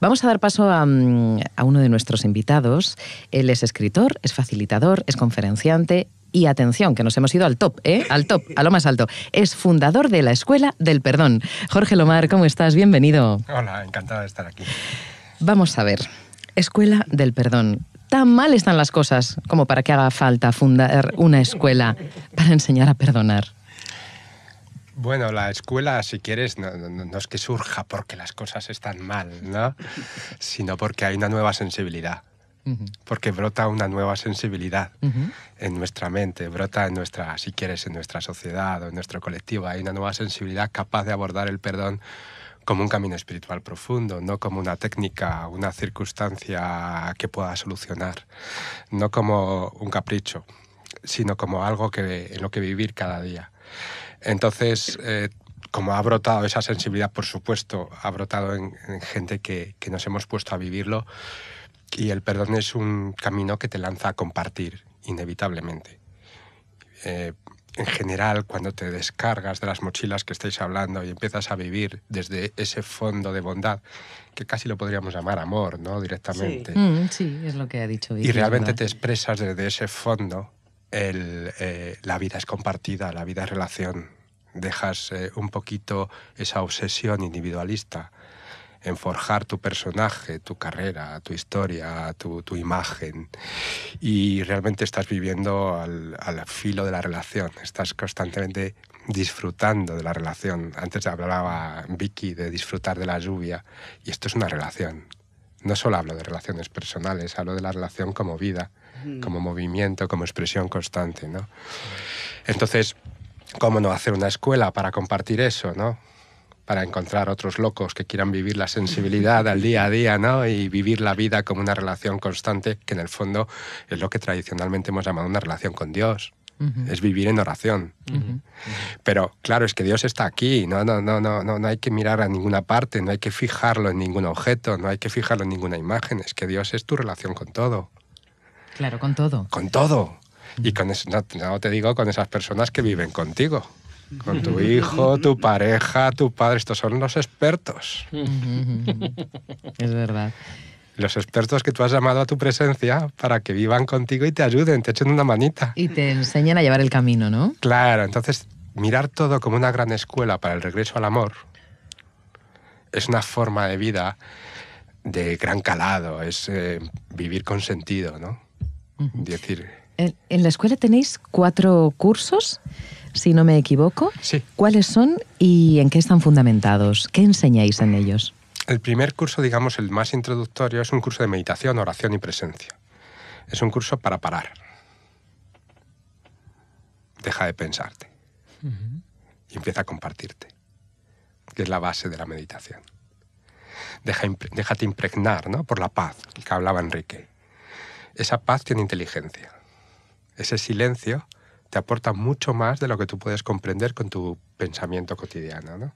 Vamos a dar paso mm, a, uno de nuestros invitados. Él es escritor, es facilitador, es conferenciante y atención, que nos hemos ido al top, ¿eh? Al top, a lo más alto. Es fundador de la Escuela del Perdón. Jorge Lomar, ¿cómo estás? Bienvenido. Hola, encantado de estar aquí. Vamos a ver. Escuela del Perdón tan mal están las cosas como para que haga falta fundar una escuela para enseñar a perdonar. Bueno, la escuela, si quieres, no, es que surja porque las cosas están mal, ¿no? sino porque hay una nueva sensibilidad, porque brota una nueva sensibilidad en nuestra mente, brota en nuestra, si quieres, en nuestra sociedad o en nuestro colectivo, hay una nueva sensibilidad capaz de abordar el perdón como un camino espiritual profundo, no como una técnica, una circunstancia que pueda solucionar, no como un capricho, sino como algo en lo que vivir cada día. Entonces, eh, como ha brotado esa sensibilidad, por supuesto, ha brotado en, gente que, nos hemos puesto a vivirlo y el perdón es un camino que te lanza a compartir, inevitablemente. Eh, en general, cuando te descargas de las mochilas que estáis hablando y empiezas a vivir desde ese fondo de bondad, que casi lo podríamos llamar amor, ¿no? Directamente. Sí, mm, es lo que ha dicho. y realmente te expresas desde ese fondo, eh, la vida es compartida, la vida es relación. Dejas eh, un poquito esa obsesión individualista en forjar tu personaje, tu carrera, tu historia, tu, imagen. Y realmente estás viviendo al, filo de la relación, estás constantemente disfrutando de la relación. Antes hablaba Vicky de disfrutar de la lluvia y esto es una relación. No solo hablo de relaciones personales, hablo de la relación como vida, como movimiento, como expresión constante. ¿no? Entonces, ¿cómo no hacer una escuela para compartir eso? ¿no? para encontrar otros locos que quieran vivir la sensibilidad al día a día, ¿no? Y vivir la vida como una relación constante, que en el fondo es lo que tradicionalmente hemos llamado una relación con Dios. Es vivir en oración. Pero claro, es que Dios está aquí, no, no, no, no, no, no hay que mirar a ninguna parte, no hay que fijarlo en ningún objeto, no hay que fijarlo en ninguna imagen, es que Dios es tu relación con todo. Claro, con todo. Con todo. Y con no te digo con esas personas que viven contigo con tu hijo, tu pareja, tu padre. Estos son los expertos. Es verdad. Los expertos que tú has llamado a tu presencia para que vivan contigo y te ayuden, te echen una manita. Y te enseñen a llevar el camino, ¿no? Claro, entonces mirar todo como una gran escuela para el regreso al amor es una forma de vida de gran calado, es eh, vivir con sentido, ¿no? Decir. En, en la escuela tenéis cuatro cursos si no me equivoco. ¿Cuáles son y en qué están fundamentados? ¿Qué enseñáis en ellos? El primer curso, digamos, el más introductorio, es un curso de meditación, oración y presencia. Es un curso para parar. Deja de pensarte. Y empieza a compartirte, que es la base de la meditación. déjate impregnar ¿no? por la paz que hablaba Enrique. Esa paz tiene inteligencia. Ese silencio te aporta mucho más de lo que tú puedes comprender con tu pensamiento cotidiano. ¿no?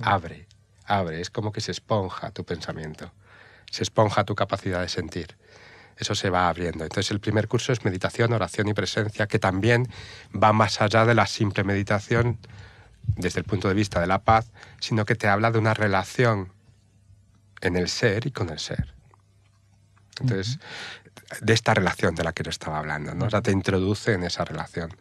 Abre, abre, es como que se esponja tu pensamiento, se esponja tu capacidad de sentir. Eso se va abriendo. Entonces el primer curso es meditación, oración y presencia, que también va más allá de la simple meditación desde el punto de vista de la paz, sino que te habla de una relación en el ser y con el ser. Entonces, de esta relación de la que le estaba hablando, ¿no? O sea, te introduce en esa relación.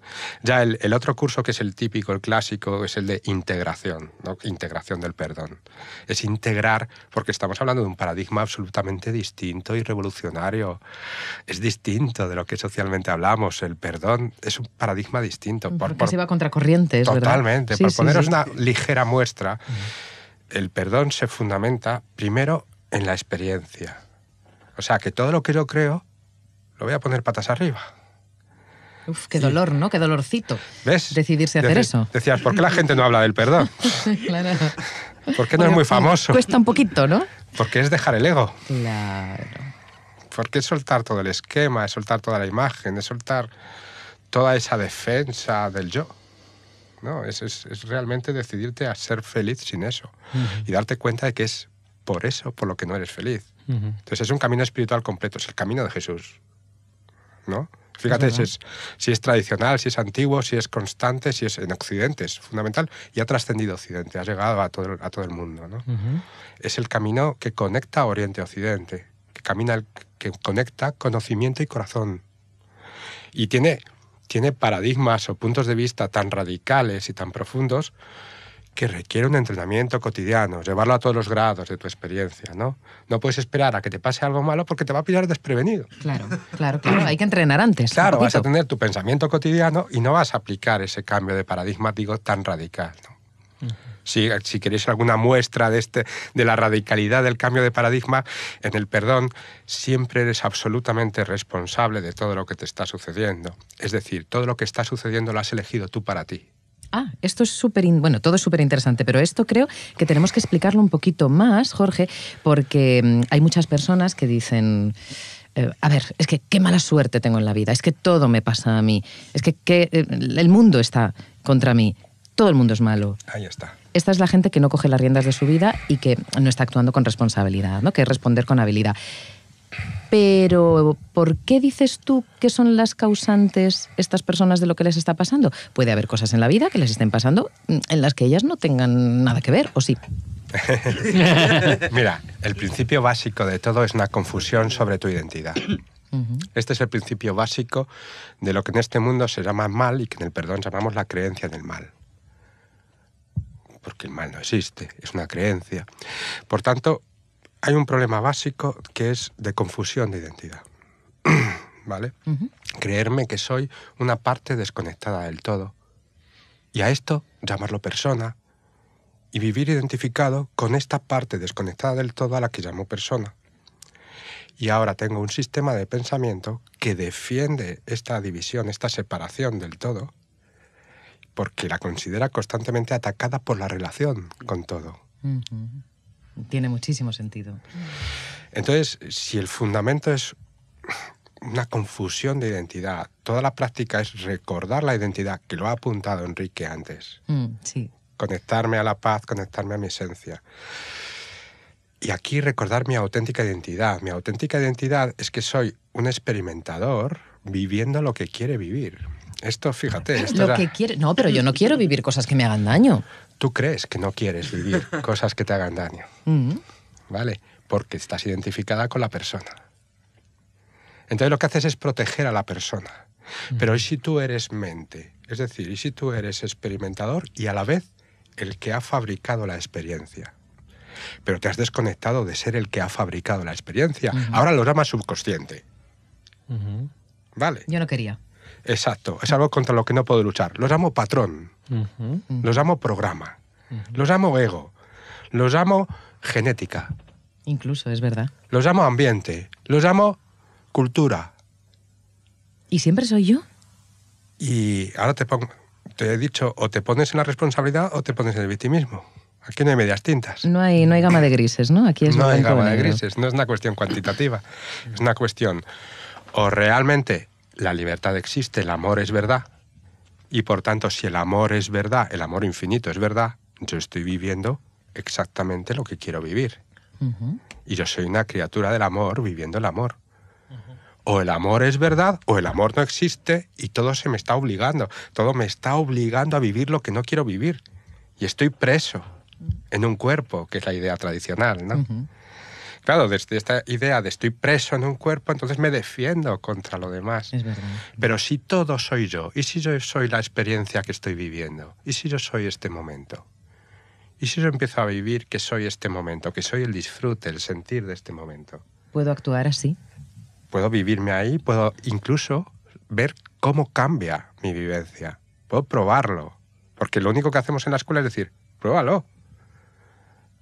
Ya el, otro curso que es el típico, el clásico, es el de integración, Integración del perdón. Es integrar, porque estamos hablando de un paradigma absolutamente distinto y revolucionario. Es distinto de lo que socialmente hablamos. El perdón es un paradigma distinto. Porque se va contracorriente, ¿verdad? Totalmente. por poneros una ligera muestra, el perdón se fundamenta primero en la experiencia o sea, que todo lo que yo creo lo voy a poner patas arriba. Uf, qué dolor, ¿no? Qué dolorcito. ¿Ves? Decidirse a hacer eso. Decías, ¿por qué la gente no habla del perdón? claro. ¿Por qué no es muy famoso? Cuesta un poquito, ¿no? Porque es dejar el ego. Claro. Porque es soltar todo el esquema, es soltar toda la imagen, es soltar toda esa defensa del yo. ¿no? Es, es, realmente decidirte a ser feliz sin eso y darte cuenta de que es por eso por lo que no eres feliz. Entonces es un camino espiritual completo, es el camino de Jesús. ¿No? Fíjate si, es, tradicional, si es antiguo, si es constante, si es en Occidente, es fundamental y ha trascendido Occidente, ha llegado a todo, el mundo. Es el camino que conecta Oriente-Occidente, que, camina, que conecta conocimiento y corazón. Y tiene, tiene paradigmas o puntos de vista tan radicales y tan profundos que requiere un entrenamiento cotidiano, llevarlo a todos los grados de tu experiencia, ¿no? No puedes esperar a que te pase algo malo porque te va a pillar desprevenido. Claro, claro, claro. Hay que entrenar antes. Claro, vas a tener tu pensamiento cotidiano y no vas a aplicar ese cambio de paradigma, tan radical, Si, si, queréis alguna muestra de, este, de la radicalidad del cambio de paradigma, en el perdón siempre eres absolutamente responsable de todo lo que te está sucediendo. Es decir, todo lo que está sucediendo lo has elegido tú para ti. Ah, esto es súper, bueno, todo es súper interesante, pero esto creo que tenemos que explicarlo un poquito más, Jorge, porque mm, hay muchas personas que dicen... Eh, a ver, es que qué mala suerte tengo en la vida, es que todo me pasa a mí, es que, eh, el mundo está contra mí, todo el mundo es malo. Ahí está. Esta es la gente que no coge las riendas de su vida y que no está actuando con responsabilidad, ¿no? que es responder con habilidad. Pero, ¿por qué dices tú que son las causantes estas personas de lo que les está pasando? Puede haber cosas en la vida que les estén pasando mm, en las que ellas no tengan nada que ver, ¿o sí? Mira, el principio básico de todo es una confusión sobre tu identidad. Este es el principio básico de lo que en este mundo se llama mal y que en el perdón llamamos la creencia del mal. Porque el mal no existe, es una creencia. Por tanto, hay un problema básico que es de confusión de identidad. ¿Vale? Creerme que soy una parte desconectada del todo. Y a esto llamarlo persona y vivir identificado con esta parte desconectada del todo a la que llamo persona. Y ahora tengo un sistema de pensamiento que defiende esta división, esta separación del todo, porque la considera constantemente atacada por la relación con todo. Tiene muchísimo sentido. Entonces, si el fundamento es una confusión de identidad, toda la práctica es recordar la identidad, que lo ha apuntado Enrique antes. Mm, sí. Conectarme a la paz, conectarme a mi esencia. Y aquí recordar mi auténtica identidad. Mi auténtica identidad es que soy un experimentador viviendo lo que quiere vivir. Esto, fíjate. Esto lo que quiere... No, pero yo no quiero vivir cosas que me hagan daño tú crees que no quieres vivir cosas que te hagan daño. ¿Vale? Porque estás identificada con la persona. Entonces lo que haces es proteger a la persona. Pero ¿y si tú eres mente? Es decir, ¿y si tú eres experimentador y a la vez el que ha fabricado la experiencia? Pero te has desconectado de ser el que ha fabricado la experiencia. Ahora lo llamas subconsciente. ¿Vale? Yo no quería. Exacto, es algo contra lo que no puedo luchar. Lo llamo patrón los amo programa, los amo ego, los amo genética. Incluso, es verdad. Los amo ambiente, los amo cultura. ¿Y siempre soy yo? Y ahora te te he dicho, o te pones en la responsabilidad o te pones en el victimismo. Aquí no hay medias tintas. No hay, no hay gama de grises, ¿no? Aquí no hay gama de grises, no es una cuestión cuantitativa, es una cuestión o realmente la libertad existe, el amor es verdad, y por tanto, si el amor es verdad, el amor infinito es verdad, yo estoy viviendo exactamente lo que quiero vivir. Y yo soy una criatura del amor viviendo el amor. O el amor es verdad o el amor no existe y todo se me está obligando. Todo me está obligando a vivir lo que no quiero vivir. Y estoy preso en un cuerpo, que es la idea tradicional, ¿no? Claro, desde este, esta idea de estoy preso en un cuerpo, entonces me defiendo contra lo demás. Es verdad. Pero si todo soy yo, y si yo soy la experiencia que estoy viviendo, y si yo soy este momento, y si yo empiezo a vivir que soy este momento, que soy el disfrute, el sentir de este momento. ¿Puedo actuar así? Puedo vivirme ahí, puedo incluso ver cómo cambia mi vivencia. Puedo probarlo. Porque lo único que hacemos en la escuela es decir, pruébalo.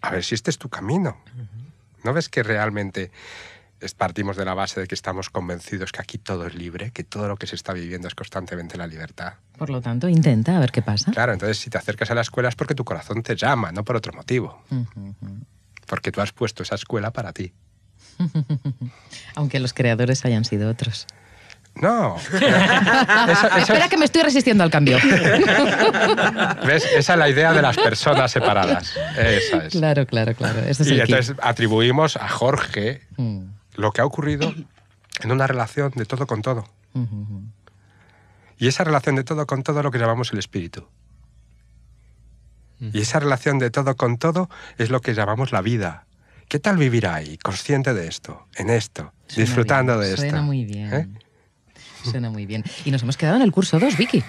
A ver si este es tu camino. ¿No ves que realmente partimos de la base de que estamos convencidos que aquí todo es libre, que todo lo que se está viviendo es constantemente la libertad. Por lo tanto, intenta a ver qué pasa. Claro, entonces si te acercas a la escuela es porque tu corazón te llama, no por otro motivo. Porque tú has puesto esa escuela para ti. Aunque los creadores hayan sido otros. No. Espera que me estoy resistiendo al cambio. ¿Ves? Esa es la idea de las personas separadas. Esa es. Claro, claro, claro. Este y entonces atribuimos a Jorge mm. lo que ha ocurrido en una relación de todo con todo. Mm, mm, y esa relación de todo con todo es lo que llamamos el espíritu. Y esa relación de todo con todo es lo que llamamos la vida. ¿Qué tal vivir ahí, consciente de esto, en esto, disfrutando de esto? Suena muy bien. ¿Eh? Suena muy bien. Y nos hemos quedado en el curso 2, Vicky.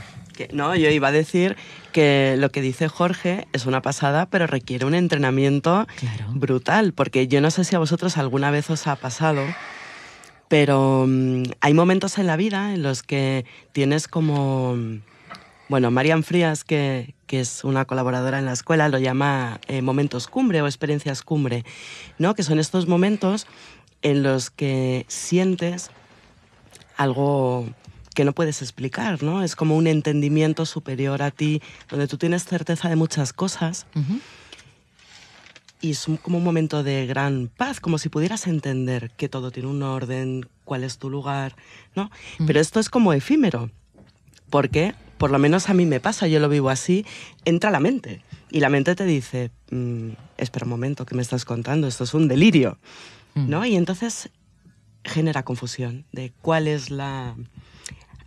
no, yo iba a decir que lo que dice Jorge es una pasada, pero requiere un entrenamiento brutal, porque yo no sé si a vosotros alguna vez os ha pasado, pero mm, hay momentos en la vida en los que tienes como... Bueno, Marian Frías, que, es una colaboradora en la escuela, lo llama eh, momentos cumbre o experiencias cumbre, ¿no? que son estos momentos en los que sientes algo que no puedes explicar, ¿no? Es como un entendimiento superior a ti, donde tú tienes certeza de muchas cosas. Y es como un momento de gran paz, como si pudieras entender que todo tiene un orden, cuál es tu lugar, ¿no? Pero esto es como efímero, porque por lo menos a mí me pasa, yo lo vivo así, entra la mente. Y la mente te dice, mm, espera un momento, ¿qué me estás contando? Esto es un delirio, mm. ¿no? Y entonces genera confusión de cuál es la...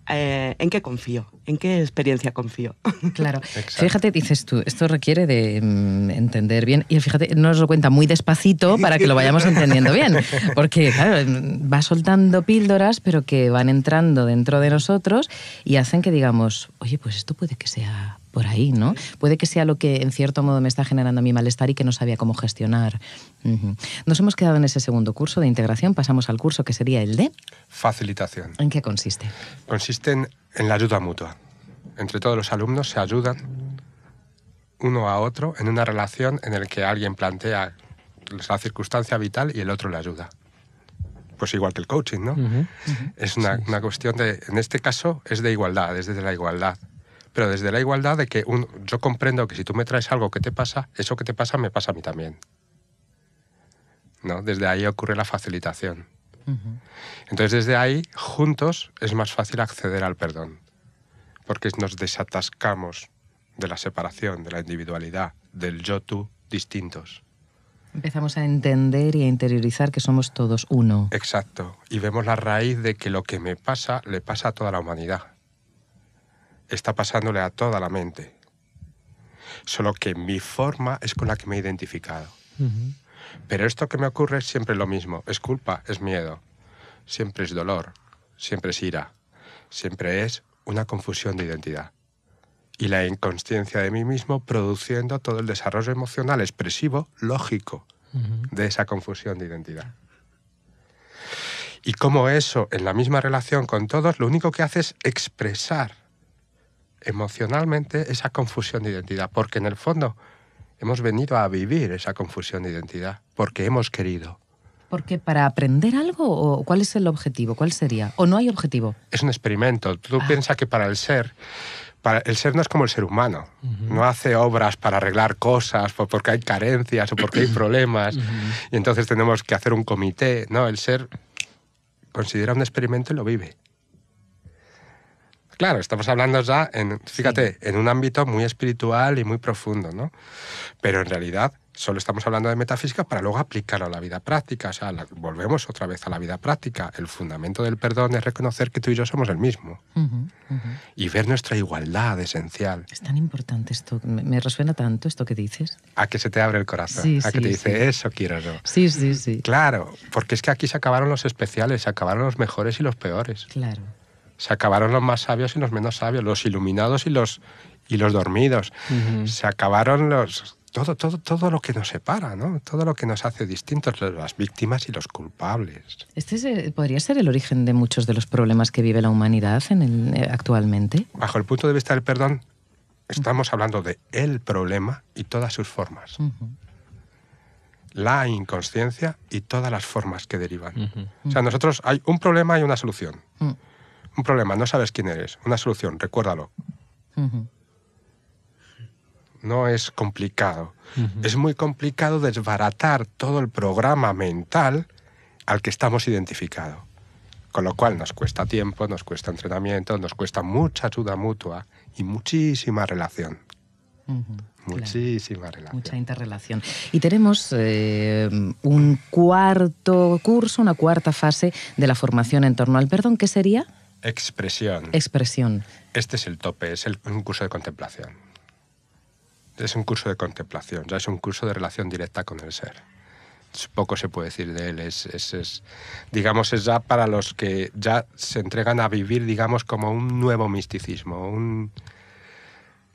Eh, ¿En qué confío? ¿En qué experiencia confío? Claro. Fíjate, dices tú, esto requiere de mm, entender bien. Y fíjate, nos lo cuenta muy despacito para que lo vayamos entendiendo bien. Porque, claro, mm, va soltando píldoras, pero que van entrando dentro de nosotros y hacen que digamos, oye, pues esto puede que sea por ahí, ¿no? Puede que sea lo que en cierto modo me está generando mi malestar y que no sabía cómo gestionar. Nos hemos quedado en ese segundo curso de integración, pasamos al curso que sería el de... Facilitación. ¿En qué consiste? Consiste en, la ayuda mutua. Entre todos los alumnos se ayudan uno a otro en una relación en la que alguien plantea la circunstancia vital y el otro le ayuda pues igual que el coaching, ¿no? Es una, una, cuestión de, en este caso, es de igualdad, es desde la igualdad pero desde la igualdad de que yo comprendo que si tú me traes algo que te pasa, eso que te pasa me pasa a mí también. ¿No? Desde ahí ocurre la facilitación. Entonces desde ahí, juntos, es más fácil acceder al perdón, porque nos desatascamos de la separación, de la individualidad, del yo-tú distintos. Empezamos a entender y a interiorizar que somos todos uno. Exacto. Y vemos la raíz de que lo que me pasa le pasa a toda la humanidad está pasándole a toda la mente. Solo que mi forma es con la que me he identificado. Pero esto que me ocurre es siempre lo mismo. Es culpa, es miedo, siempre es dolor, siempre es ira, siempre es una confusión de identidad. Y la inconsciencia de mí mismo produciendo todo el desarrollo emocional expresivo, lógico, de esa confusión de identidad. Y como eso, en la misma relación con todos, lo único que hace es expresar emocionalmente esa confusión de identidad, porque en el fondo hemos venido a vivir esa confusión de identidad, porque hemos querido. Porque para aprender algo, o ¿cuál es el objetivo? ¿Cuál sería? ¿O no hay objetivo? Es un experimento. Tú ah. piensas que para el ser, para el ser no es como el ser humano. No hace obras para arreglar cosas porque hay carencias o porque hay problemas. Y entonces tenemos que hacer un comité. No, el ser considera un experimento y lo vive. Claro, estamos hablando ya, en, fíjate, en un ámbito muy espiritual y muy profundo, ¿no? Pero en realidad solo estamos hablando de metafísica para luego aplicarlo a la vida práctica. O sea, volvemos otra vez a la vida práctica. El fundamento del perdón es reconocer que tú y yo somos el mismo y ver nuestra igualdad esencial. Es tan importante esto, me, resuena tanto esto que dices. A que se te abre el corazón, a que te dice, eso quiero yo. Sí, sí, sí. Claro, porque es que aquí se acabaron los especiales, se acabaron los mejores y los peores. Claro. Se acabaron los más sabios y los menos sabios, los iluminados y los, y los dormidos. Se acabaron los todo, todo, todo lo que nos separa, ¿no? todo lo que nos hace distintos, las víctimas y los culpables. Este podría ser el origen de muchos de los problemas que vive la humanidad en el, eh, actualmente. Bajo el punto de vista del perdón, estamos hablando de el problema y todas sus formas. La inconsciencia y todas las formas que derivan. O sea, nosotros hay un problema y una solución. Mm. Un problema, no sabes quién eres. Una solución, recuérdalo. No es complicado. Es muy complicado desbaratar todo el programa mental al que estamos identificados. Con lo cual nos cuesta tiempo, nos cuesta entrenamiento, nos cuesta mucha ayuda mutua y muchísima relación. Muchísima relación. Mucha interrelación. Y tenemos eh, un cuarto curso, una cuarta fase de la formación en torno al perdón, ¿qué sería Expresión. Expresión. Este es el tope, es un curso de contemplación. Es un curso de contemplación, ya es un curso de relación directa con el ser. Poco se puede decir de él, es, digamos, es ya para los que ya se entregan a vivir, digamos, como un nuevo misticismo, un,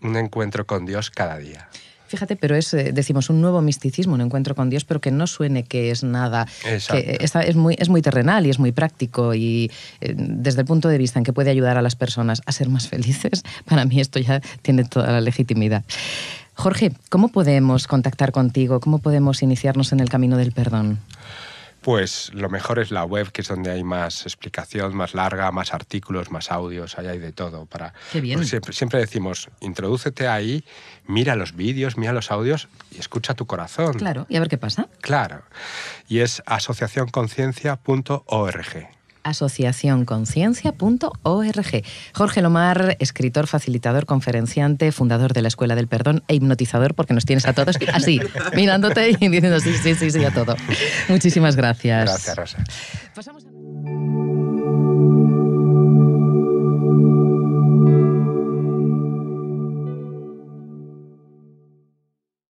un encuentro con Dios cada día. Fíjate, pero es, eh, decimos, un nuevo misticismo, un encuentro con Dios, pero que no suene que es nada. Que es, muy, es muy terrenal y es muy práctico. Y eh, desde el punto de vista en que puede ayudar a las personas a ser más felices, para mí esto ya tiene toda la legitimidad. Jorge, ¿cómo podemos contactar contigo? ¿Cómo podemos iniciarnos en el camino del perdón? pues lo mejor es la web, que es donde hay más explicación, más larga, más artículos, más audios, Allá hay de todo. Para... bien. Pues, siempre, siempre, decimos, introdúcete ahí, mira los vídeos, mira los audios y escucha tu corazón. Claro, y a ver qué pasa. Claro. Y es asociacionconciencia.org asociacionconciencia.org. Jorge Lomar, escritor, facilitador, conferenciante, fundador de la Escuela del Perdón e hipnotizador, porque nos tienes a todos así, mirándote y diciendo sí, sí, sí, sí a todo. Muchísimas gracias. Gracias, Rosa.